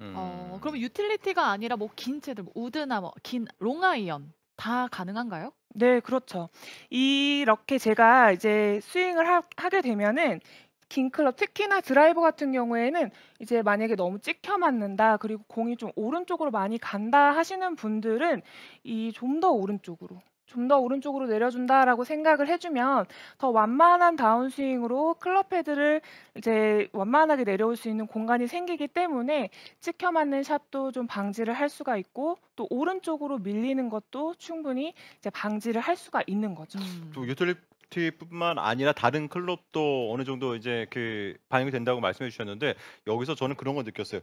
어, 음. 어, 그럼 유틸리티가 아니라 뭐 긴 채들, 뭐 우드나 뭐 긴 롱아이언 다 가능한가요? 네, 그렇죠. 이렇게 제가 이제 스윙을 하, 하게 되면은 긴 클럽 특히나 드라이버 같은 경우에는 이제 만약에 너무 찍혀 맞는다 그리고 공이 좀 오른쪽으로 많이 간다 하시는 분들은 이 좀 더 오른쪽으로 좀더 오른쪽으로 내려준다라고 생각을 해주면 더 완만한 다운스윙으로 클럽 헤드를 이제 완만하게 내려올 수 있는 공간이 생기기 때문에 찍혀 맞는 샷도 좀 방지를 할 수가 있고 또 오른쪽으로 밀리는 것도 충분히 이제 방지를 할 수가 있는 거죠. 음. 또 유틸리티뿐만 아니라 다른 클럽도 어느 정도 이제 그 반영이 된다고 말씀해 주셨는데 여기서 저는 그런 걸 느꼈어요.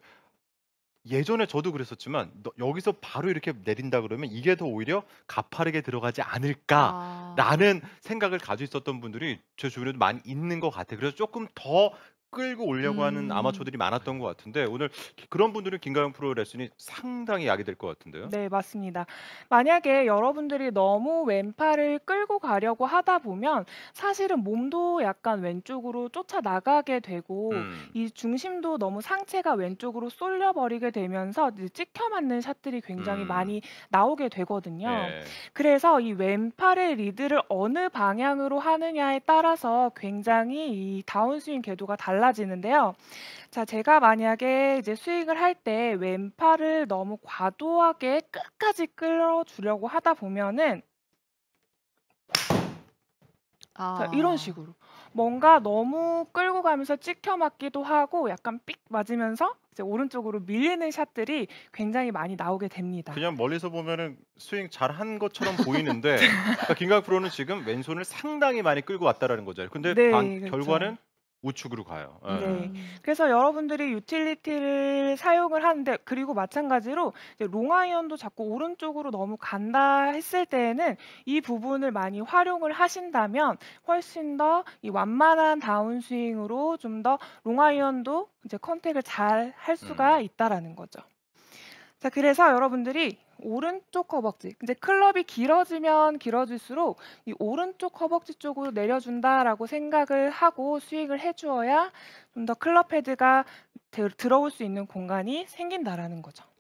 예전에 저도 그랬었지만 여기서 바로 이렇게 내린다 그러면 이게 더 오히려 가파르게 들어가지 않을까라는 아... 생각을 가지고 있었던 분들이 제 주변에도 많이 있는 것 같아요. 그래서 조금 더 끌고 오려고 하는 음. 아마추어들이 많았던 것 같은데 오늘 그런 분들은 김가영 프로 레슨이 상당히 약이 될 것 같은데요. 네, 맞습니다. 만약에 여러분들이 너무 왼팔을 끌고 가려고 하다 보면 사실은 몸도 약간 왼쪽으로 쫓아나가게 되고 음. 이 중심도 너무 상체가 왼쪽으로 쏠려버리게 되면서 찍혀 맞는 샷들이 굉장히 음. 많이 나오게 되거든요. 네. 그래서 이 왼팔의 리드를 어느 방향으로 하느냐에 따라서 굉장히 이 다운스윙 궤도가 달라 달라지는데요. 자, 제가 만약에 이제 스윙을 할 때 왼팔을 너무 과도하게 끝까지 끌어주려고 하다 보면은 아. 자, 이런 식으로 뭔가 너무 끌고 가면서 찍혀 맞기도 하고 약간 삑 맞으면서 이제 오른쪽으로 밀리는 샷들이 굉장히 많이 나오게 됩니다. 그냥 멀리서 보면은 스윙 잘한 것처럼 보이는데 그러니까 김각 프로는 지금 왼손을 상당히 많이 끌고 왔다라는 거죠. 근데 네, 반, 그렇죠. 결과는 우측으로 가요. 예. 네. 음. 그래서 여러분들이 유틸리티를 사용을 하는데 그리고 마찬가지로 이제 롱아이언도 자꾸 오른쪽으로 너무 간다 했을 때에는 이 부분을 많이 활용을 하신다면 훨씬 더 이 완만한 다운스윙으로 좀 더 롱아이언도 이제 컨택을 잘 할 수가 음. 있다라는 거죠. 자, 그래서 여러분들이 오른쪽 허벅지. 근데 클럽이 길어지면 길어질수록 이 오른쪽 허벅지 쪽으로 내려준다라고 생각을 하고 스윙을 해주어야 좀 더 클럽 헤드가 들어올 수 있는 공간이 생긴다라는 거죠.